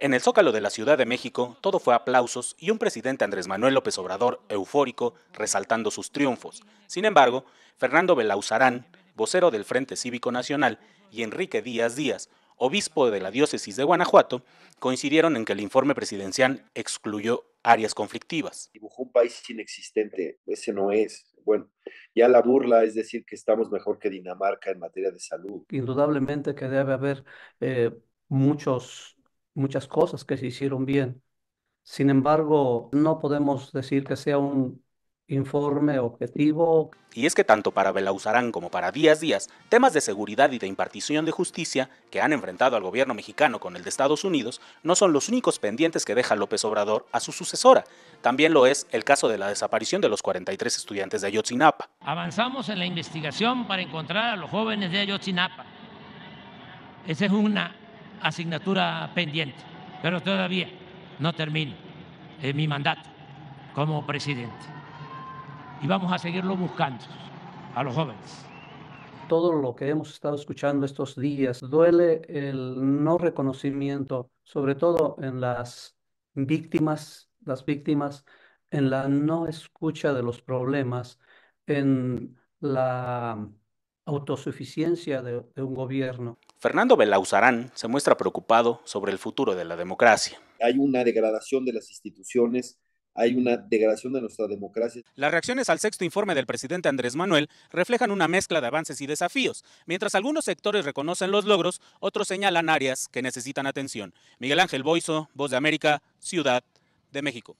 En el Zócalo de la Ciudad de México, todo fue aplausos y un presidente Andrés Manuel López Obrador eufórico resaltando sus triunfos. Sin embargo, Fernando Belauzarán, vocero del Frente Cívico Nacional, y Enrique Díaz Díaz, obispo de la diócesis de Guanajuato, coincidieron en que el informe presidencial excluyó áreas conflictivas. Dibujó un país inexistente, ese no es. Bueno, ya la burla es decir que estamos mejor que Dinamarca en materia de salud. Indudablemente que debe haber eh, muchos muchas cosas que se hicieron bien. Sin embargo, no podemos decir que sea un informe objetivo. Y es que tanto para Belauzarán como para Díaz Díaz, temas de seguridad y de impartición de justicia que han enfrentado al gobierno mexicano con el de Estados Unidos no son los únicos pendientes que deja López Obrador a su sucesora. También lo es el caso de la desaparición de los 43 estudiantes de Ayotzinapa. Avanzamos en la investigación para encontrar a los jóvenes de Ayotzinapa. Esa es una asignatura pendiente, pero todavía no termino eh, mi mandato como presidente. Y vamos a seguirlo buscando a los jóvenes. Todo lo que hemos estado escuchando estos días duele el no reconocimiento, sobre todo en las víctimas, las víctimas, en la no escucha de los problemas, en la autosuficiencia de un gobierno. Fernando Belauzarán se muestra preocupado sobre el futuro de la democracia. Hay una degradación de las instituciones, hay una degradación de nuestra democracia. Las reacciones al sexto informe del presidente Andrés Manuel reflejan una mezcla de avances y desafíos. Mientras algunos sectores reconocen los logros, otros señalan áreas que necesitan atención. Miguel Ángel Boiso, Voz de América, Ciudad de México.